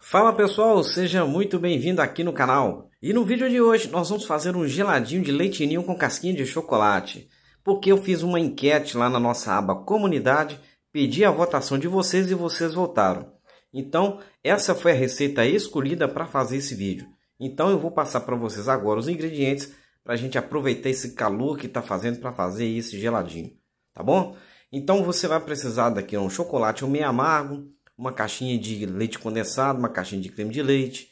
Fala pessoal, seja muito bem-vindo aqui no canal. E no vídeo de hoje nós vamos fazer um geladinho de leite ninho com casquinha de chocolate. Porque eu fiz uma enquete lá na nossa aba comunidade, pedi a votação de vocês e vocês votaram. Então, essa foi a receita escolhida para fazer esse vídeo. Então eu vou passar para vocês agora os ingredientes para a gente aproveitar esse calor que está fazendo para fazer esse geladinho, tá bom? Então você vai precisar daqui um chocolate meio amargo, uma caixinha de leite condensado, uma caixinha de creme de leite.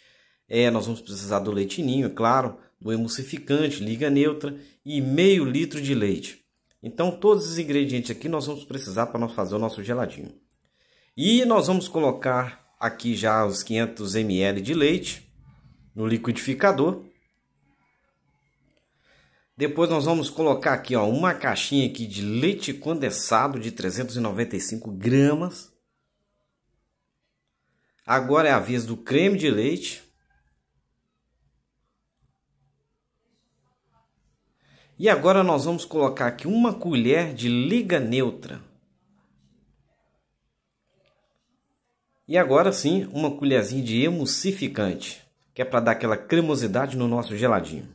É, nós vamos precisar do leitinho, é claro, do emulsificante, liga neutra e meio litro de leite. Então todos os ingredientes aqui nós vamos precisar para nós fazer o nosso geladinho. E nós vamos colocar aqui já os 500 ml de leite no liquidificador. Depois nós vamos colocar aqui ó, uma caixinha aqui de leite condensado de 395 gramas. Agora é a vez do creme de leite. E agora nós vamos colocar aqui uma colher de liga neutra. E agora sim, uma colherzinha de emulsificante, que é para dar aquela cremosidade no nosso geladinho.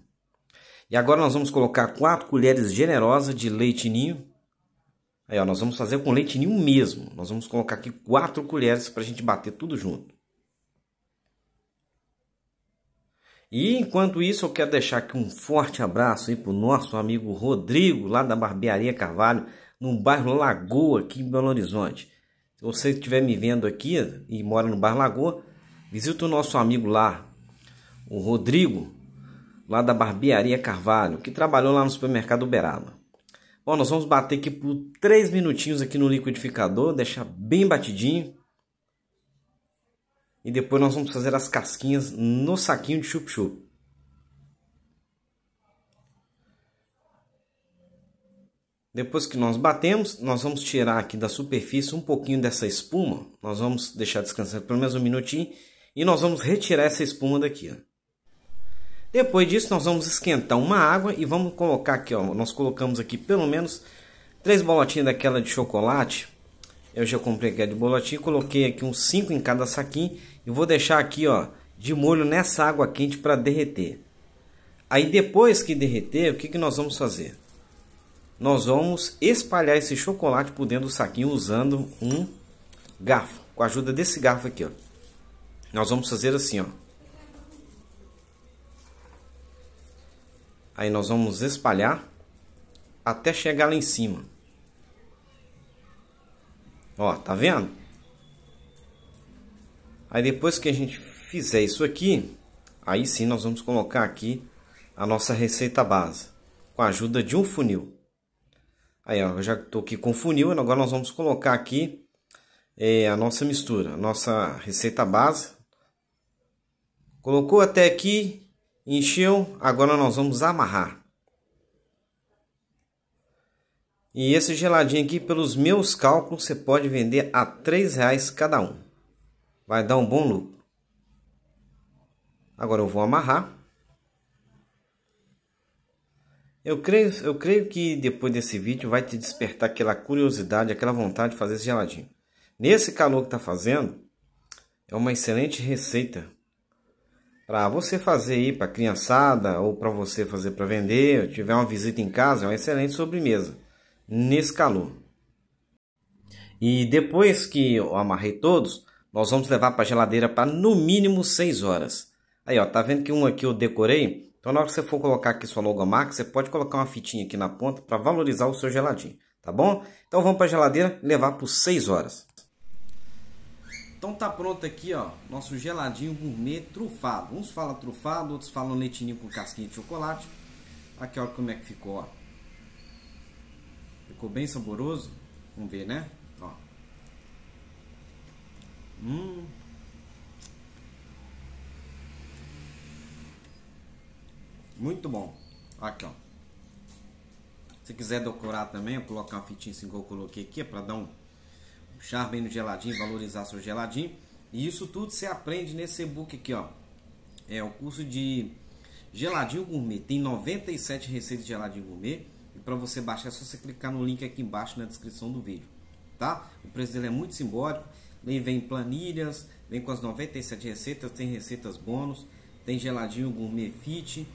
E agora nós vamos colocar 4 colheres generosas de leite ninho. Aí, ó, nós vamos fazer com leite ninho mesmo. Nós vamos colocar aqui quatro colheres para a gente bater tudo junto. E enquanto isso, eu quero deixar aqui um forte abraço para o nosso amigo Rodrigo, lá da Barbearia Carvalho, no bairro Lagoa, aqui em Belo Horizonte. Se você estiver me vendo aqui e mora no bairro Lagoa, visita o nosso amigo lá, o Rodrigo, lá da Barbearia Carvalho, que trabalhou lá no supermercado Uberaba. Ó, nós vamos bater aqui por 3 minutinhos aqui no liquidificador, deixar bem batidinho. E depois nós vamos fazer as casquinhas no saquinho de chup-chup. Depois que nós batemos, nós vamos tirar aqui da superfície um pouquinho dessa espuma. Nós vamos deixar descansar pelo menos um minutinho. E nós vamos retirar essa espuma daqui, ó. Depois disso, nós vamos esquentar uma água e vamos colocar aqui, ó. Nós colocamos aqui pelo menos três bolotinhas daquela de chocolate. Eu já comprei aquela de bolotinha, coloquei aqui uns cinco em cada saquinho e vou deixar aqui, ó, de molho nessa água quente para derreter. Aí depois que derreter, o que, que nós vamos fazer? Nós vamos espalhar esse chocolate por dentro do saquinho usando um garfo, com a ajuda desse garfo aqui, ó. Nós vamos fazer assim, ó. Aí nós vamos espalhar até chegar lá em cima. Ó, tá vendo? Aí depois que a gente fizer isso aqui, aí sim nós vamos colocar aqui a nossa receita base, com a ajuda de um funil. Aí, ó, eu já tô aqui com o funil, agora nós vamos colocar aqui é, a nossa mistura, a nossa receita base. Colocou até aqui, Encheu, agora nós vamos amarrar. E esse geladinho aqui, pelos meus cálculos, você pode vender a R$ reais cada um. Vai dar um bom lucro. Agora eu vou amarrar. Eu creio, eu creio que depois desse vídeo vai te despertar aquela curiosidade, aquela vontade de fazer esse geladinho. Nesse calor que está fazendo, é uma excelente receita para você fazer aí para criançada ou para você fazer para vender, tiver uma visita em casa, é uma excelente sobremesa nesse calor. E depois que eu amarrei todos, nós vamos levar para a geladeira para no mínimo 6 horas. Aí, ó, tá vendo que um aqui eu decorei? Então, na hora que você for colocar aqui sua logomarca, você pode colocar uma fitinha aqui na ponta para valorizar o seu geladinho, tá bom? Então, vamos para a geladeira levar por 6 horas. Então tá pronto aqui, ó, nosso geladinho gourmet trufado. Uns falam trufado, outros falam leitinho com casquinha de chocolate. Aqui, ó, como é que ficou, ó. Ficou bem saboroso. Vamos ver, né? Ó. Hum. Muito bom. Aqui, ó. Se quiser decorar também, eu coloco uma fitinha assim que eu coloquei aqui, para é pra dar um puxar no geladinho, valorizar seu geladinho. E isso tudo você aprende nesse e-book aqui, ó. É o curso de geladinho gourmet. Tem 97 receitas de geladinho gourmet. E para você baixar é só você clicar no link aqui embaixo na descrição do vídeo, tá? O preço dele é muito simbólico. Ele vem planilhas, vem com as 97 receitas, tem receitas bônus, tem geladinho gourmet fit,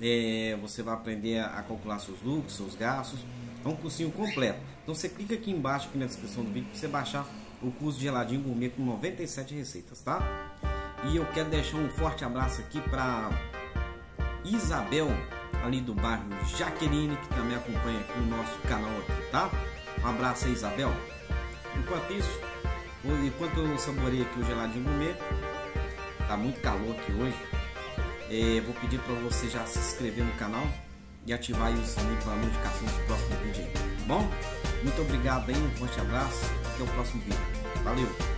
é, você vai aprender a calcular seus lucros, seus gastos. É um cursinho completo. Então você clica aqui embaixo, aqui na descrição do vídeo, para você baixar o curso de geladinho gourmet com 97 receitas, tá? E eu quero deixar um forte abraço aqui para Isabel, ali do bairro Jaqueline, que também acompanha aqui o nosso canal aqui, tá? Um abraço aí, Isabel. Enquanto isso, enquanto eu saborei aqui o geladinho gourmet, tá muito calor aqui hoje, é, vou pedir para você já se inscrever no canal e ativar o sininho para notificação dos próximos vídeos. Tá bom? Muito obrigado aí, um forte abraço. Até o próximo vídeo. Valeu!